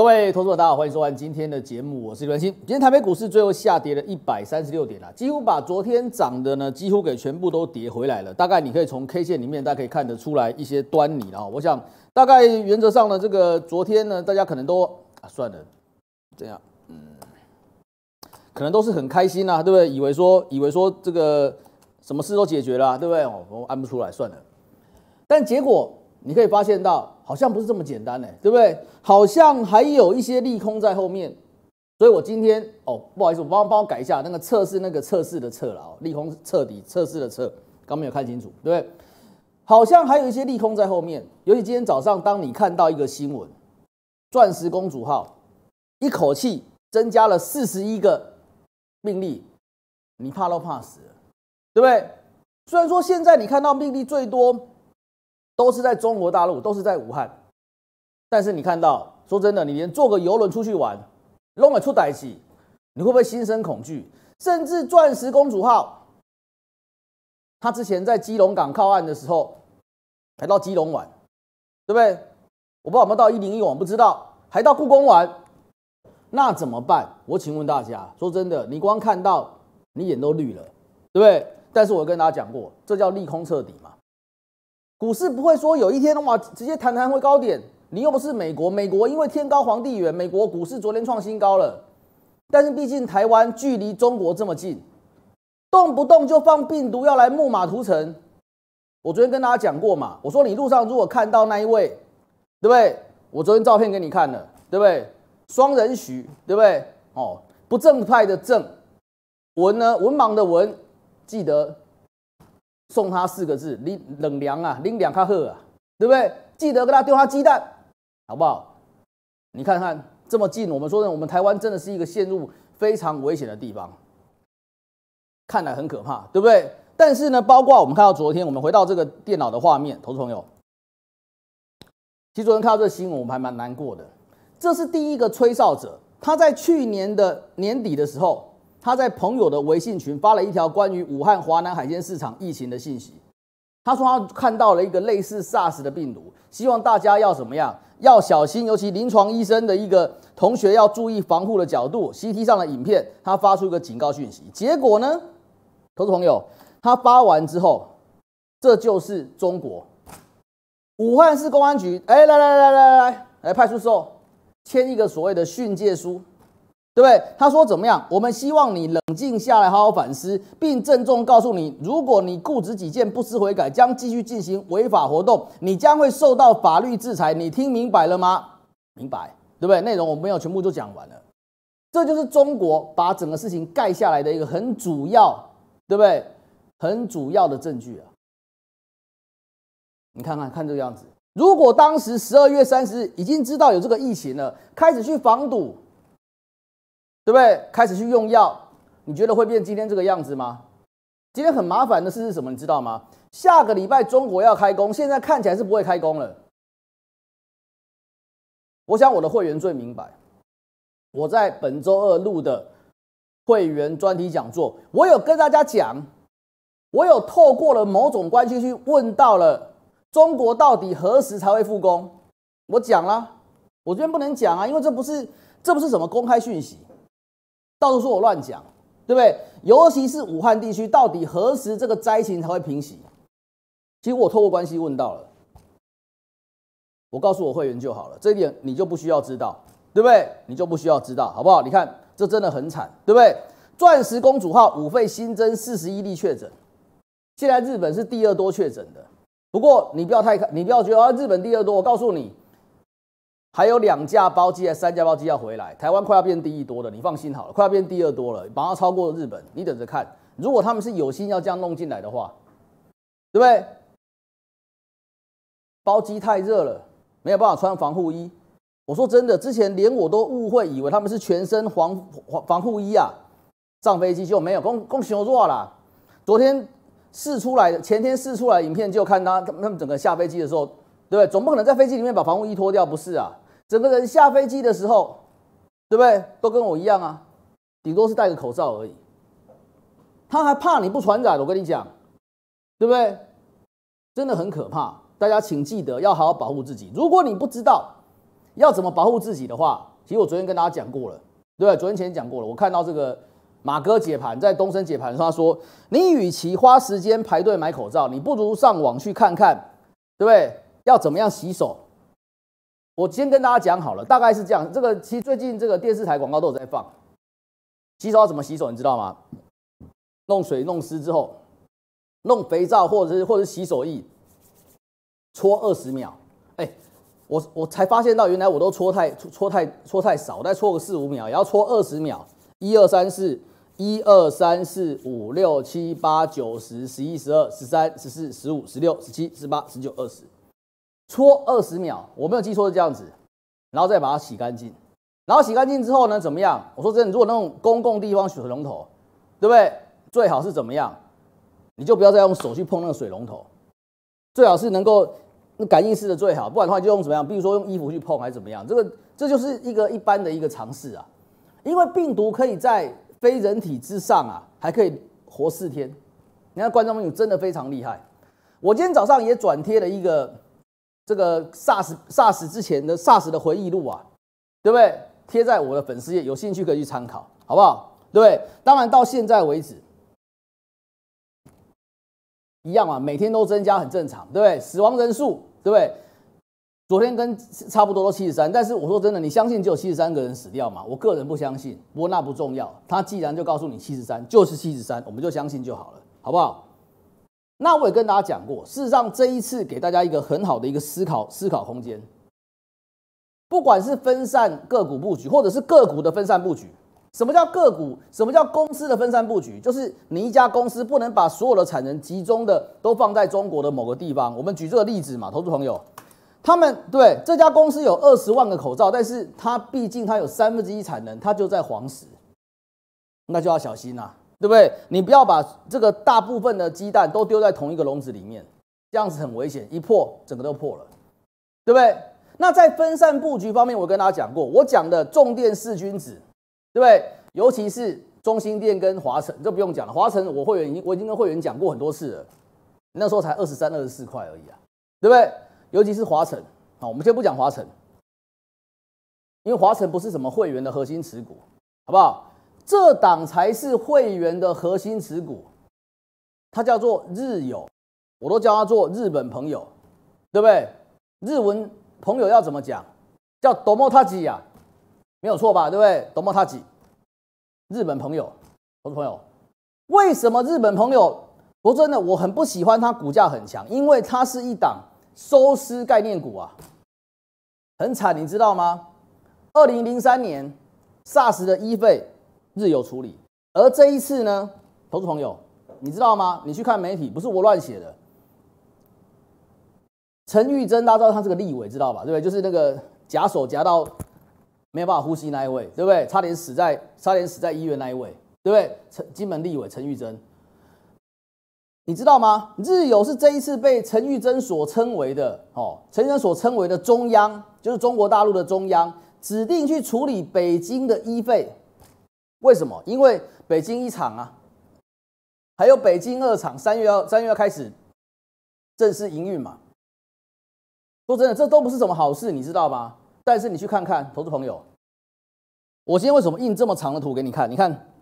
各位投资者大家好，欢迎收看今天的节目，我是李文心。今天台北股市最后下跌了一百三十六点啦，几乎把昨天涨的呢，几乎给全部都跌回来了。大概你可以从 K 线里面大家可以看得出来一些端倪了。我想大概原则上呢，这个昨天呢，大家可能都啊，算了，这样，嗯，可能都是很开心呐，对不对？以为说以为说这个什么事都解决了，对不对？哦，我按不出来算了。但结果。你可以发现到，好像不是这么简单呢，对不对？好像还有一些利空在后面，所以我今天哦，不好意思，我帮帮我改一下那个测试那个测试的测了，利空彻底测试的测，刚没有看清楚，对不对？好像还有一些利空在后面，尤其今天早上，当你看到一个新闻，《钻石公主号》一口气增加了四十一个病例，你怕都怕死了，对不对？虽然说现在你看到病例最多。都是在中国大陆，都是在武汉，但是你看到，说真的，你连坐个游轮出去玩，弄了出歹起，你会不会心生恐惧？甚至钻石公主号，他之前在基隆港靠岸的时候，还到基隆玩，对不对？我爸爸妈到一零一网不知道，还到故宫玩，那怎么办？我请问大家，说真的，你光看到，你眼都绿了，对不对？但是我跟大家讲过，这叫利空彻底嘛。股市不会说有一天话直接弹弹回高点。你又不是美国，美国因为天高皇帝远，美国股市昨天创新高了。但是毕竟台湾距离中国这么近，动不动就放病毒要来木马屠城。我昨天跟大家讲过嘛，我说你路上如果看到那一位，对不对？我昨天照片给你看了，对不对？双人徐，对不对？哦，不正派的正，文呢文盲的文，记得。送他四个字，拎冷凉啊，拎两卡盒啊，对不对？记得给他丢他鸡蛋，好不好？你看看这么近，我们说的我们台湾真的是一个陷入非常危险的地方，看来很可怕，对不对？但是呢，包括我们看到昨天，我们回到这个电脑的画面，投资朋友，其实昨天看到这新闻，我们还蛮难过的。这是第一个吹哨者，他在去年的年底的时候。他在朋友的微信群发了一条关于武汉华南海鲜市场疫情的信息。他说他看到了一个类似 SARS 的病毒，希望大家要怎么样？要小心，尤其临床医生的一个同学要注意防护的角度。C T 上的影片，他发出一个警告讯息。结果呢，投资朋友，他发完之后，这就是中国武汉市公安局，哎，来来来来来来派出所签一个所谓的训诫书。对不对？他说怎么样？我们希望你冷静下来，好好反思，并郑重告诉你：如果你固执己见、不思悔改，将继续进行违法活动，你将会受到法律制裁。你听明白了吗？明白，对不对？内容我们没有全部都讲完了。这就是中国把整个事情盖下来的一个很主要，对不对？很主要的证据啊！你看看看这个样子，如果当时十二月三十日已经知道有这个疫情了，开始去防堵。对不对？开始去用药，你觉得会变今天这个样子吗？今天很麻烦的事是什么？你知道吗？下个礼拜中国要开工，现在看起来是不会开工了。我想我的会员最明白。我在本周二录的会员专题讲座，我有跟大家讲，我有透过了某种关系去问到了中国到底何时才会复工。我讲了，我这边不能讲啊，因为这不是这不是什么公开讯息。到处说我乱讲，对不对？尤其是武汉地区，到底何时这个灾情才会平息？其实我透过关系问到了，我告诉我会员就好了，这一点你就不需要知道，对不对？你就不需要知道，好不好？你看，这真的很惨，对不对？钻石公主号五费新增四十一例确诊，现在日本是第二多确诊的。不过你不要太看，你不要觉得啊，日本第二多，我告诉你。还有两架包机还是三架包机要回来？台湾快要变第一多了，你放心好了，快要变第二多了，马上超过日本，你等着看。如果他们是有心要这样弄进来的话，对不对？包机太热了，没有办法穿防护衣。我说真的，之前连我都误会，以为他们是全身防防防护衣啊，上飞机就没有，恭喜我罩啦。昨天试出来的，前天试出来的影片就看他他们整个下飞机的时候，对不对？总不可能在飞机里面把防护衣脱掉，不是啊？整个人下飞机的时候，对不对？都跟我一样啊，顶多是戴个口罩而已。他还怕你不传染，我跟你讲，对不对？真的很可怕。大家请记得要好好保护自己。如果你不知道要怎么保护自己的话，其实我昨天跟大家讲过了，对不对？昨天、前讲过了。我看到这个马哥解盘，在东升解盘，的时候他说：“你与其花时间排队买口罩，你不如上网去看看，对不对？要怎么样洗手？”我先跟大家讲好了，大概是这样。这个其实最近这个电视台广告都有在放，洗手要怎么洗手？你知道吗？弄水弄湿之后，弄肥皂或者是或者洗手液，搓二十秒。哎，我我才发现到原来我都搓太搓搓太搓太少，再搓个四五秒，要搓二十秒。一二三四，一二三四五六七八九十十一十二十三十四十五十六十七十八十九二十。搓二十秒，我没有记错是这样子，然后再把它洗干净，然后洗干净之后呢，怎么样？我说真的，如果那种公共地方水龙头，对不对？最好是怎么样？你就不要再用手去碰那个水龙头，最好是能够感应式的最好，不然的话就用怎么样？比如说用衣服去碰还是怎么样？这个这就是一个一般的一个尝试啊，因为病毒可以在非人体之上啊，还可以活四天。你看观众朋友真的非常厉害，我今天早上也转贴了一个。这个 SARS 之前的 SARS 的回忆录啊，对不对？贴在我的粉丝页，有兴趣可以去参考，好不好？对，当然到现在为止，一样啊，每天都增加很正常，对不对？死亡人数，对不对？昨天跟差不多都七十三，但是我说真的，你相信只有七十三个人死掉嘛？我个人不相信，不过那不重要，他既然就告诉你七十三，就是七十三，我们就相信就好了，好不好？那我也跟大家讲过，事实上这一次给大家一个很好的一个思考思考空间，不管是分散个股布局，或者是个股的分散布局。什么叫个股？什么叫公司的分散布局？就是你一家公司不能把所有的产能集中，的都放在中国的某个地方。我们举这个例子嘛，投资朋友，他们对这家公司有二十万个口罩，但是它毕竟它有三分之一产能，它就在黄石，那就要小心啦。对不对？你不要把这个大部分的鸡蛋都丢在同一个笼子里面，这样子很危险，一破整个都破了，对不对？那在分散布局方面，我跟大家讲过，我讲的重电四君子，对不对？尤其是中心电跟华晨，这不用讲了，华晨我会员已经我已经跟会员讲过很多次了，那时候才二十三、二十四块而已啊，对不对？尤其是华晨啊，我们先不讲华晨，因为华晨不是什么会员的核心持股，好不好？这档才是会员的核心持股，它叫做日友，我都叫他做日本朋友，对不对？日文朋友要怎么讲？叫 “domotaji” 啊，没有错吧？对不对？domotaji，日本朋友，投资朋友，为什么日本朋友？说真的，我很不喜欢它，股价很强，因为它是一档收尸概念股啊，很惨，你知道吗？二零零三年，SARS 的一倍。日有处理，而这一次呢，投资朋友，你知道吗？你去看媒体，不是我乱写的。陈玉珍大家知道他是个立委，知道吧？对不对？就是那个夹手夹到没有办法呼吸那一位，对不对？差点死在差点死在医院那一位，对不对？陈金门立委陈玉珍，你知道吗？日友是这一次被陈玉珍所称为的哦，陈玉珍所称为的中央，就是中国大陆的中央，指定去处理北京的医费。为什么？因为北京一场啊，还有北京二厂，三月要三月二开始正式营运嘛。说真的，这都不是什么好事，你知道吗？但是你去看看，投资朋友，我今天为什么印这么长的图给你看？你看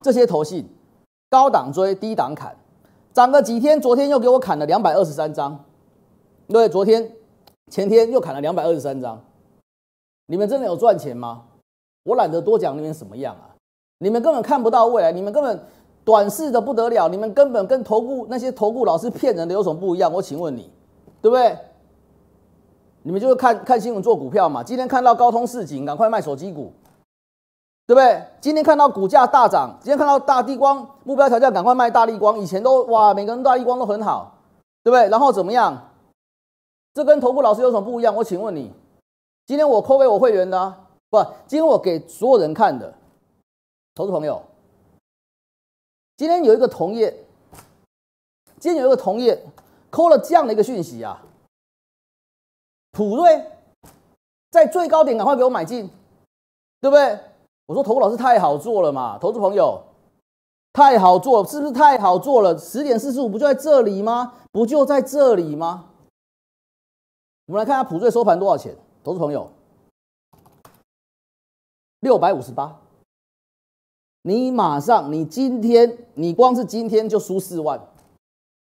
这些头信，高档追，低档砍，涨个几天，昨天又给我砍了两百二十三张，对，昨天前天又砍了两百二十三张。你们真的有赚钱吗？我懒得多讲你们什么样啊！你们根本看不到未来，你们根本短视的不得了，你们根本跟投顾那些投顾老师骗人的有什么不一样？我请问你，对不对？你们就是看看新闻做股票嘛，今天看到高通市井，赶快卖手机股，对不对？今天看到股价大涨，今天看到大地光目标调价，赶快卖大力光。以前都哇，每个人都大立光都很好，对不对？然后怎么样？这跟投顾老师有什么不一样？我请问你，今天我扣给我会员的。不，今天我给所有人看的，投资朋友，今天有一个同业，今天有一个同业，扣了这样的一个讯息啊，普瑞在最高点赶快给我买进，对不对？我说投老师太好做了嘛，投资朋友太好做是不是太好做了？十点四十五不就在这里吗？不就在这里吗？我们来看下普瑞收盘多少钱，投资朋友。六百五十八，你马上，你今天，你光是今天就输四万，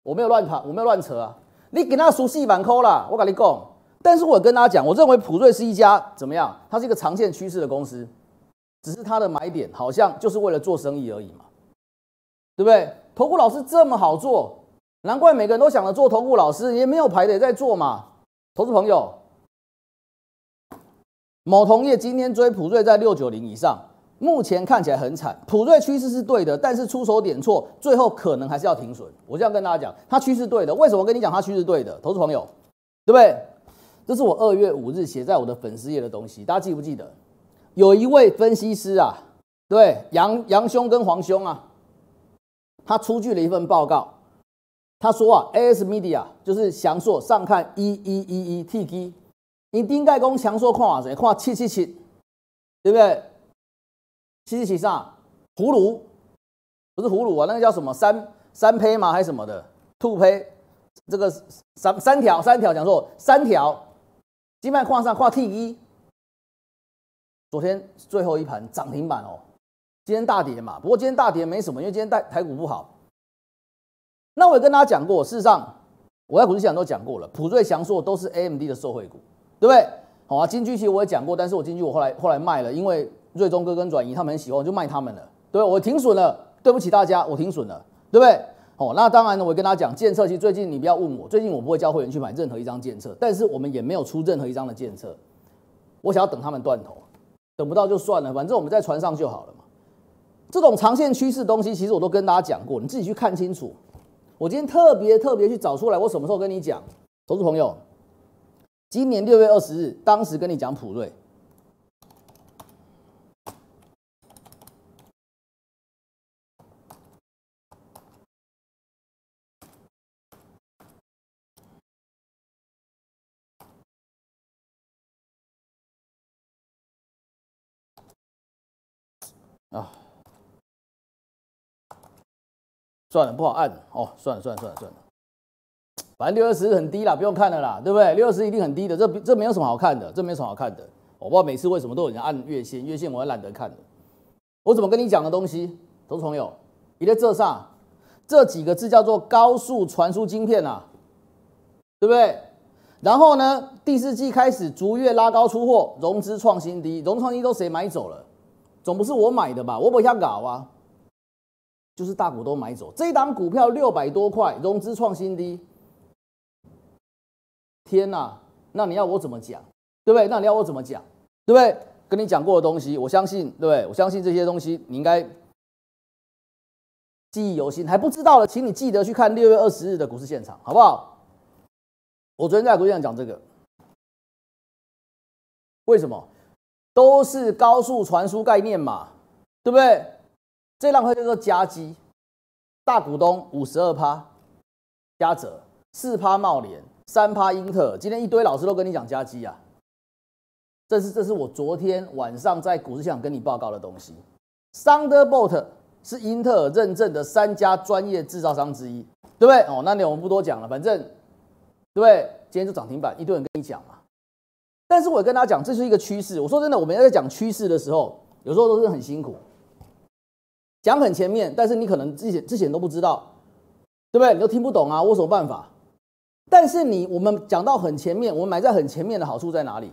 我没有乱谈，我没有乱扯啊。你给他输四万扣啦，我跟你讲。但是我跟他讲，我认为普瑞是一家怎么样？它是一个长线趋势的公司，只是它的买点好像就是为了做生意而已嘛，对不对？投顾老师这么好做，难怪每个人都想着做投顾老师，也没有牌队在做嘛，投资朋友。某同业今天追普瑞在六九零以上，目前看起来很惨。普瑞趋势是对的，但是出手点错，最后可能还是要停损。我这样跟大家讲，它趋势对的。为什么跟你讲它趋势对的？投资朋友，对不对？这是我二月五日写在我的粉丝页的东西，大家记不记得？有一位分析师啊，对杨杨兄跟黄兄啊，他出具了一份报告，他说啊，AS Media 就是翔硕上看一一一一 T G。你丁盖公强说看啊，谁？看七七七，对不对？七七七啥？葫芦不是葫芦啊，那个叫什么三三胚吗？还是什么的？兔胚？这个三三条三条讲错，三条金麦跨上跨 T 一。昨天最后一盘涨停板哦，今天大跌嘛。不过今天大跌没什么，因为今天台台股不好。那我也跟大家讲过，事实上我在股市讲都讲过了，普瑞祥硕都是 AMD 的受惠股。对不对？好啊，金句其实我也讲过，但是我金句我后来后来卖了，因为瑞中哥跟转移他们很喜欢，就卖他们了。对，我停损了，对不起大家，我停损了，对不对？好，那当然呢，我跟大家讲，建测其实最近你不要问我，最近我不会教会员去买任何一张建测，但是我们也没有出任何一张的建测。我想要等他们断头，等不到就算了，反正我们在船上就好了嘛。这种长线趋势东西，其实我都跟大家讲过，你自己去看清楚。我今天特别特别去找出来，我什么时候跟你讲，投资朋友？今年六月二十日，当时跟你讲普瑞啊，算了，不好按哦，算了，算了，算了，算了。反正六二十很低啦，不用看了啦，对不对？六二十一定很低的，这这没有什么好看的，这没什么好看的。我不知道每次为什么都有人按月线，月线我也懒得看的。我怎么跟你讲的东西同是朋友，你在这上。这几个字叫做高速传输晶片啊，对不对？然后呢，第四季开始逐月拉高出货，融资创新低，融创新都谁买走了？总不是我买的吧？我不想搞啊，就是大股东买走。这一档股票六百多块，融资创新低。天呐，那你要我怎么讲，对不对？那你要我怎么讲，对不对？跟你讲过的东西，我相信，对不对？我相信这些东西你应该记忆犹新，还不知道的，请你记得去看六月二十日的股市现场，好不好？我昨天在股市上讲这个，为什么？都是高速传输概念嘛，对不对？这浪会叫做加基，大股东五十二趴，加者四趴，茂联。三趴英特尔，今天一堆老师都跟你讲加基啊，这是这是我昨天晚上在股市上跟你报告的东西。Thunderbolt 是英特尔认证的三家专业制造商之一，对不对？哦，那我们不多讲了，反正对不对？今天就涨停板一堆人跟你讲嘛。但是我跟大家讲，这是一个趋势。我说真的，我们在讲趋势的时候，有时候都是很辛苦，讲很前面，但是你可能之前之前都不知道，对不对？你都听不懂啊，我有什么办法？但是你，我们讲到很前面，我们买在很前面的好处在哪里？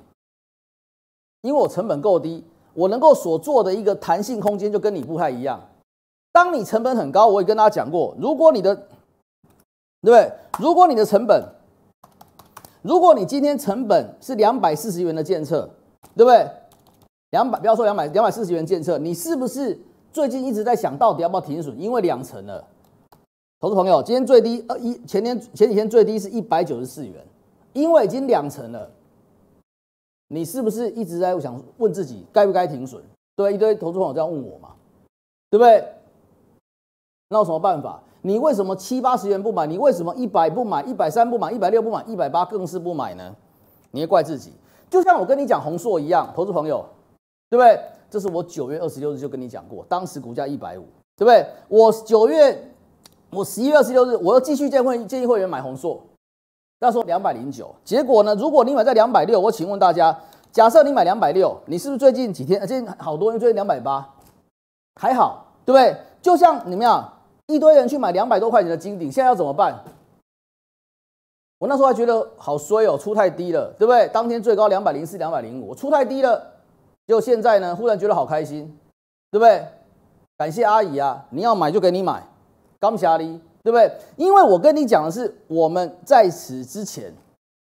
因为我成本够低，我能够所做的一个弹性空间就跟你不太一样。当你成本很高，我也跟大家讲过，如果你的，对不对？如果你的成本，如果你今天成本是两百四十元的监测，对不对？两百不要说两百，两百四十元监测，你是不是最近一直在想到底要不要停损？因为两成了。投资朋友，今天最低呃一前天前几天最低是一百九十四元，因为已经两成了。你是不是一直在想问自己该不该停损？对一堆投资朋友这样问我嘛？对不对？那有什么办法？你为什么七八十元不买？你为什么一百不买？一百三不买？一百六不买？一百八更是不买呢？你要怪自己，就像我跟你讲红硕一样，投资朋友，对不对？这是我九月二十六日就跟你讲过，当时股价一百五，对不对？我九月。我十一月二十六日，我要继续建会建议会员买红硕，那时候两百零九，结果呢？如果你买在两百六，我请问大家，假设你买两百六，你是不是最近几天？最近好多人最近两百八，还好，对不对？就像你们啊，一堆人去买两百多块钱的金顶，现在要怎么办？我那时候还觉得好衰哦，出太低了，对不对？当天最高两百零四、两百零五，出太低了。就现在呢，忽然觉得好开心，对不对？感谢阿姨啊，你要买就给你买。高下压对不对？因为我跟你讲的是，我们在此之前，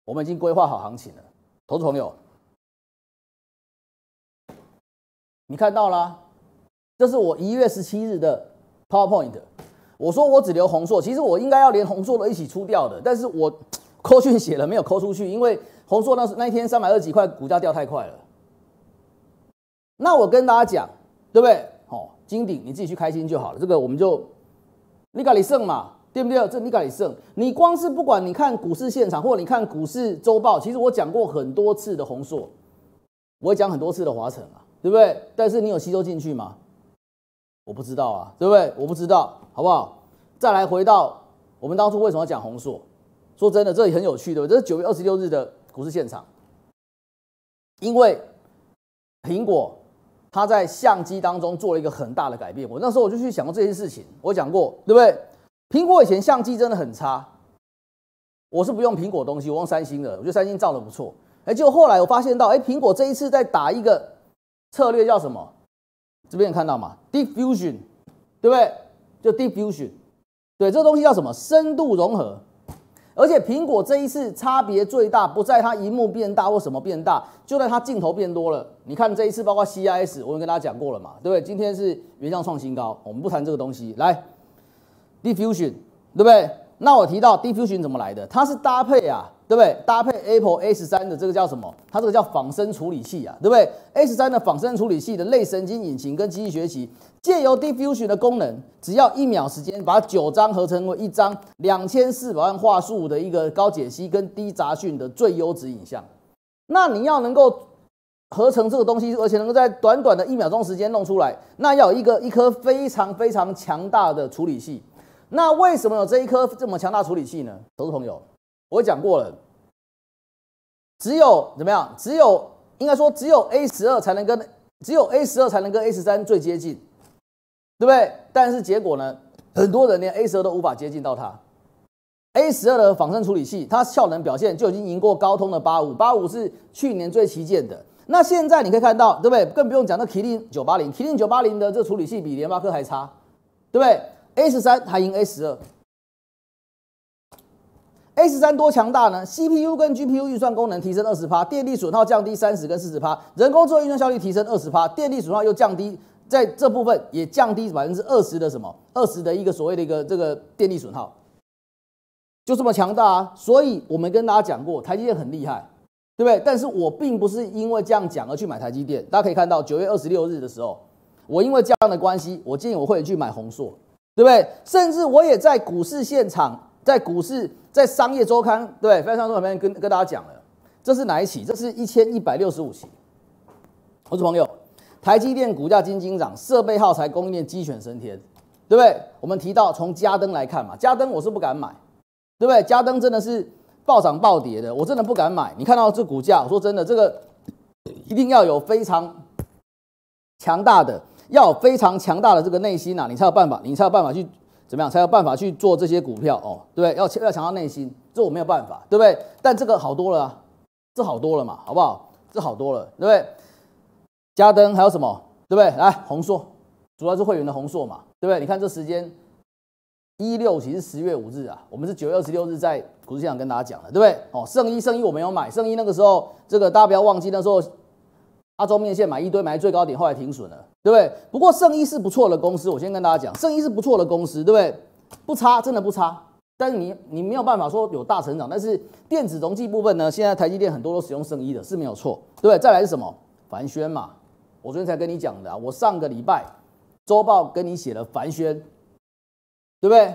我们已经规划好行情了。投资朋友，你看到了，这是我一月十七日的 PowerPoint。我说我只留红硕，其实我应该要连红硕都一起出掉的。但是我抠进去写了，没有抠出去，因为红硕那是那一天三百二几块，股价掉太快了。那我跟大家讲，对不对？哦，金鼎你自己去开心就好了，这个我们就。你敢你胜嘛，对不对？这你敢你胜，你光是不管你看股市现场，或者你看股市周报，其实我讲过很多次的宏硕，我会讲很多次的华晨啊，对不对？但是你有吸收进去吗？我不知道啊，对不对？我不知道，好不好？再来回到我们当初为什么要讲宏硕？说真的，这也很有趣，对不对？这是九月二十六日的股市现场，因为苹果。他在相机当中做了一个很大的改变。我那时候我就去想过这件事情，我讲过，对不对？苹果以前相机真的很差，我是不用苹果东西，我用三星的，我觉得三星照的不错。哎，就后来我发现到，哎，苹果这一次在打一个策略叫什么？这边看到吗 d i f f u s i o n 对不对？就 diffusion，对，这东西叫什么？深度融合。而且苹果这一次差别最大，不在它荧幕变大或什么变大，就在它镜头变多了。你看这一次，包括 CIS，我们跟大家讲过了嘛，对不对？今天是原像创新高，我们不谈这个东西。来，Diffusion，对不对？那我提到 Diffusion 怎么来的？它是搭配啊，对不对？搭配 Apple A 十三的这个叫什么？它这个叫仿生处理器啊，对不对？A 十三的仿生处理器的类神经引擎跟机器学习。借由 diffusion 的功能，只要一秒时间，把九张合成为一张两千四百万画素的一个高解析跟低杂讯的最优质影像。那你要能够合成这个东西，而且能够在短短的一秒钟时间弄出来，那要有一个一颗非常非常强大的处理器。那为什么有这一颗这么强大处理器呢？投资朋友，我讲过了，只有怎么样？只有应该说，只有 A 十二才能跟只有 A 十二才能跟 A 十三最接近。对不对？但是结果呢？很多人连 A 十二都无法接近到它。A 十二的仿生处理器，它效能表现就已经赢过高通的八五八五是去年最旗舰的。那现在你可以看到，对不对？更不用讲那麒麟九八零，麒麟九八零的这处理器比联发科还差，对不对？A 十三还赢 A 十二。A 十三多强大呢？CPU 跟 GPU 运算功能提升二十趴，电力损耗降低三十跟四十趴，人工慧运算效率提升二十趴，电力损耗又降低。在这部分也降低百分之二十的什么二十的一个所谓的一个这个电力损耗，就这么强大啊！所以我们跟大家讲过，台积电很厉害，对不对？但是我并不是因为这样讲而去买台积电。大家可以看到，九月二十六日的时候，我因为这样的关系，我建议我会去买宏硕，对不对？甚至我也在股市现场，在股市，在商业周刊对非常上面跟跟大家讲了，这是哪一期？这是一千一百六十五期，投资朋友。台积电股价今今涨，设备耗材供应链鸡犬升天，对不对？我们提到从佳登来看嘛，佳登我是不敢买，对不对？佳登真的是暴涨暴跌的，我真的不敢买。你看到这股价，说真的，这个一定要有非常强大的，要有非常强大的这个内心啊，你才有办法，你才有办法去怎么样，才有办法去做这些股票哦，对不对？要要强化内心，这我没有办法，对不对？但这个好多了，这好多了嘛，好不好？这好多了，对不对？嘉登还有什么？对不对？来宏硕，主要是会员的宏硕嘛，对不对？你看这时间，一六其实十月五日啊，我们是九月二十六日在股市线上跟大家讲了，对不对？哦，圣一圣一我没有买，圣一那个时候这个大家不要忘记，那时候阿洲面线买一堆，买最高点，后来停损了，对不对？不过圣一是不错的公司，我先跟大家讲，圣一是不错的公司，对不对？不差，真的不差，但是你你没有办法说有大成长，但是电子容器部分呢，现在台积电很多都使用圣一的，是没有错，对不对？再来是什么？凡轩嘛。我昨天才跟你讲的，我上个礼拜周报跟你写了繁宣，对不对？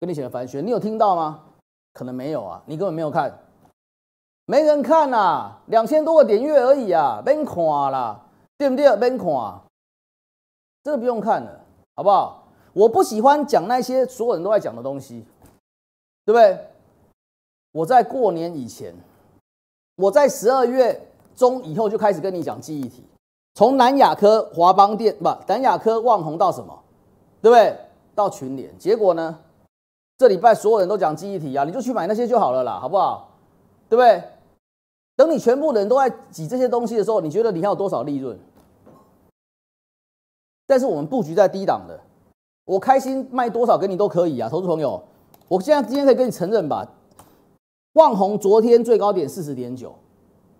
跟你写了繁宣，你有听到吗？可能没有啊，你根本没有看，没人看啊，两千多个点阅而已啊，没看啦，对不对？没看，真的不用看了，好不好？我不喜欢讲那些所有人都爱讲的东西，对不对？我在过年以前，我在十二月中以后就开始跟你讲记忆体。从南亚科、华邦电，不，南亚科、旺宏到什么，对不对？到群联，结果呢？这礼拜所有人都讲记忆体啊，你就去买那些就好了啦，好不好？对不对？等你全部人都在挤这些东西的时候，你觉得你还有多少利润？但是我们布局在低档的，我开心卖多少给你都可以啊，投资朋友。我现在今天可以跟你承认吧？旺宏昨天最高点四十点九，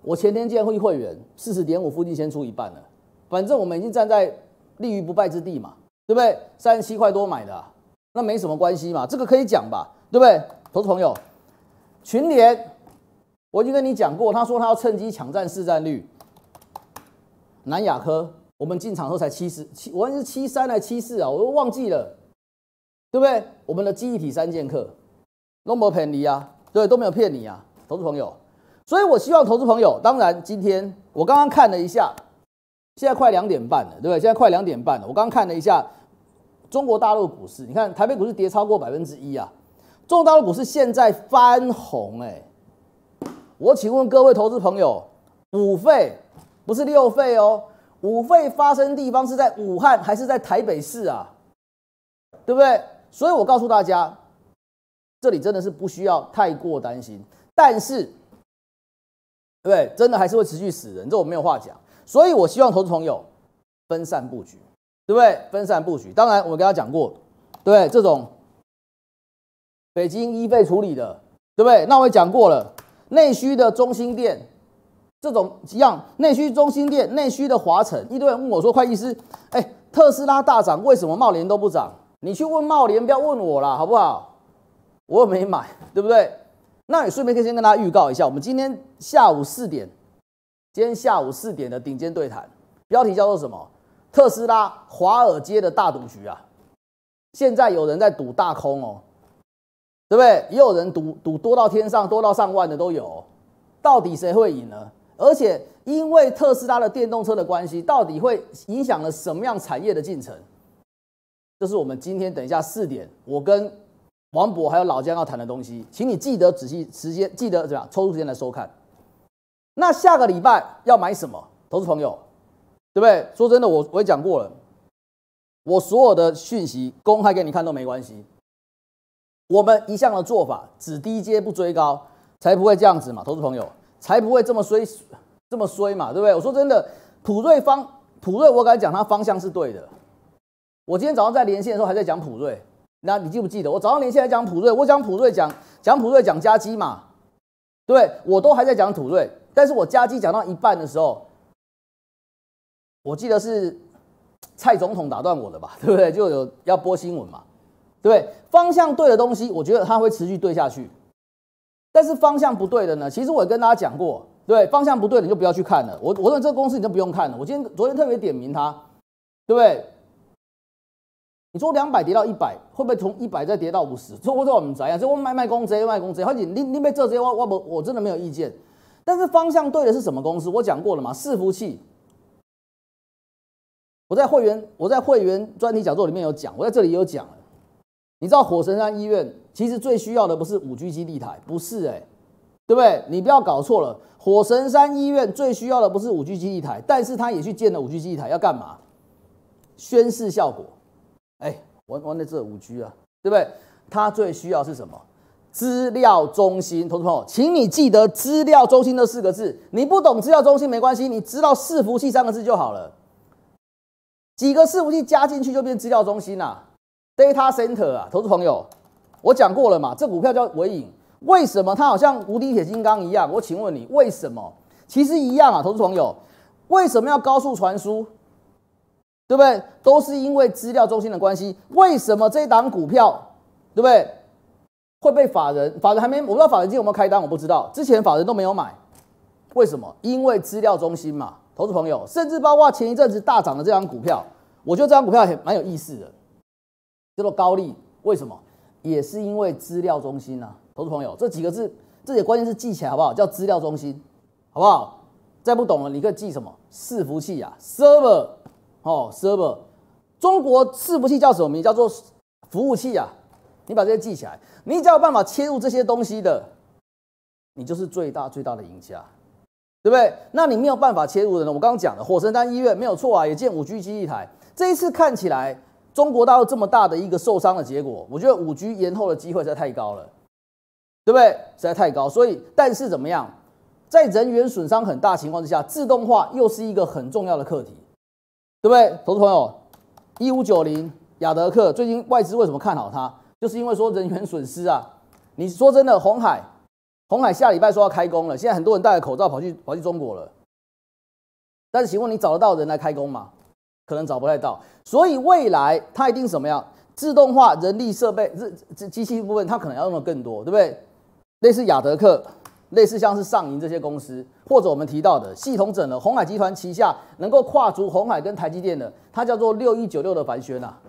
我前天见议会员四十点五附近先出一半了。反正我们已经站在立于不败之地嘛，对不对？三十七块多买的，那没什么关系嘛，这个可以讲吧，对不对？投资朋友，群联，我已经跟你讲过，他说他要趁机抢占市占率。南亚科，我们进场后才七十七，我看是七三还是七四啊？我都忘记了，对不对？我们的记忆体三剑客，都没有骗你啊，对，都没有骗你啊，投资朋友。所以我希望投资朋友，当然今天我刚刚看了一下。现在快两点半了，对不对？现在快两点半了。我刚刚看了一下中国大陆股市，你看台北股市跌超过百分之一啊，中国大陆股市现在翻红哎。我请问各位投资朋友，五费不是六费哦，五费发生地方是在武汉还是在台北市啊？对不对？所以我告诉大家，这里真的是不需要太过担心，但是对不对？真的还是会持续死人，这我没有话讲。所以我希望投资朋友分散布局，对不对？分散布局。当然，我跟他讲过，对这种北京一被处理的，对不对？那我也讲过了，内需的中心店这种样，内需中心店，内需的华晨。一堆人问我说：“会计师，哎，特斯拉大涨，为什么茂联都不涨？你去问茂联，不要问我啦，好不好？”我又没买，对不对？那也顺便可以先跟大家预告一下，我们今天下午四点。今天下午四点的顶尖对谈，标题叫做什么？特斯拉华尔街的大赌局啊！现在有人在赌大空哦，对不对？也有人赌赌多到天上，多到上万的都有，到底谁会赢呢？而且因为特斯拉的电动车的关系，到底会影响了什么样产业的进程？这是我们今天等一下四点，我跟王博还有老江要谈的东西，请你记得仔细时间，记得怎么样抽出时间来收看。那下个礼拜要买什么，投资朋友，对不对？说真的，我我也讲过了，我所有的讯息公开给你看都没关系。我们一向的做法只低阶不追高，才不会这样子嘛，投资朋友才不会这么衰，这么衰嘛，对不对？我说真的，普瑞方普瑞，我敢讲它方向是对的。我今天早上在连线的时候还在讲普瑞，那你记不记得我早上连线在讲普瑞？我讲普瑞，讲讲普瑞，讲加基嘛，对，我都还在讲普瑞。但是我加基讲到一半的时候，我记得是蔡总统打断我的吧，对不对？就有要播新闻嘛，对，方向对的东西，我觉得它会持续对下去。但是方向不对的呢，其实我也跟大家讲过，对方向不对的你就不要去看了。我我说这个公司你就不用看了。我今天、昨天特别点名它，对不对？你说两百跌到一百，会不会从一百再跌到五十？这我做我不知道。所以我卖卖公职，卖公职。或者你你卖这些，我我我我真的没有意见。但是方向对的是什么公司？我讲过了嘛？伺服器，我在会员我在会员专题讲座里面有讲，我在这里也有讲了。你知道火神山医院其实最需要的不是五 G 基地台，不是哎，对不对？你不要搞错了。火神山医院最需要的不是五 G 基地台，但是他也去建了五 G 基地台，要干嘛？宣示效果。哎，玩玩的这五 G 啊，对不对？他最需要是什么？资料中心，投资朋友，请你记得资料中心这四个字。你不懂资料中心没关系，你知道伺服器三个字就好了。几个伺服器加进去就变资料中心啦，data center 啊，投资朋友，我讲过了嘛，这股票叫尾影，为什么它好像无敌铁金刚一样？我请问你为什么？其实一样啊，投资朋友，为什么要高速传输？对不对？都是因为资料中心的关系。为什么这档股票？对不对？会被法人，法人还没，我不知道法人今天有没有开单，我不知道。之前法人都没有买，为什么？因为资料中心嘛，投资朋友，甚至包括前一阵子大涨的这张股票，我觉得这张股票也蛮有意思的，叫做高利，为什么？也是因为资料中心呐，投资朋友，这几个字，这些关键字记起来好不好？叫资料中心，好不好？再不懂了，你可以记什么？伺服器啊，server，哦，server，中国伺服器叫什么名？叫做服务器啊。你把这些记起来，你只要有办法切入这些东西的，你就是最大最大的赢家，对不对？那你没有办法切入的呢？我刚刚讲的火神山医院没有错啊，也建五 G 基地台。这一次看起来中国大陆这么大的一个受伤的结果，我觉得五 G 延后的机会实在太高了，对不对？实在太高。所以，但是怎么样，在人员损伤很大情况之下，自动化又是一个很重要的课题，对不对？投资朋友，一五九零亚德克最近外资为什么看好它？就是因为说人员损失啊，你说真的，红海，红海下礼拜说要开工了，现在很多人戴着口罩跑去跑去中国了，但是请问你找得到人来开工吗？可能找不太到，所以未来它一定什么样？自动化人力设备、这机、机器部分，它可能要用的更多，对不对？类似雅德克，类似像是上银这些公司，或者我们提到的系统整的红海集团旗下能够跨足红海跟台积电的，它叫做六一九六的繁轩啊，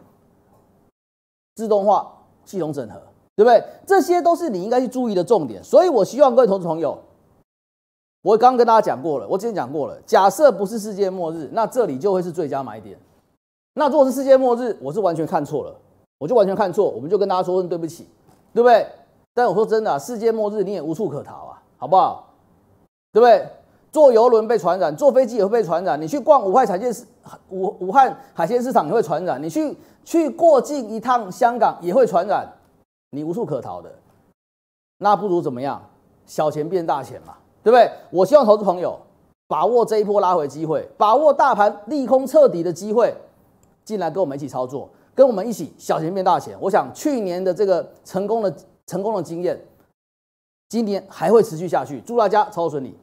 自动化。系统整合，对不对？这些都是你应该去注意的重点。所以，我希望各位投资朋友，我刚跟大家讲过了，我之前讲过了。假设不是世界末日，那这里就会是最佳买点。那如果是世界末日，我是完全看错了，我就完全看错，我们就跟大家说声对不起，对不对？但我说真的，世界末日你也无处可逃啊，好不好？对不对？坐游轮被传染，坐飞机也会被传染。你去逛武汉产线市，武武汉海鲜市场也会传染。你去去过境一趟香港也会传染，你无处可逃的。那不如怎么样？小钱变大钱嘛，对不对？我希望投资朋友把握这一波拉回机会，把握大盘利空彻底的机会，进来跟我们一起操作，跟我们一起小钱变大钱。我想去年的这个成功的成功的经验，今年还会持续下去。祝大家操顺利。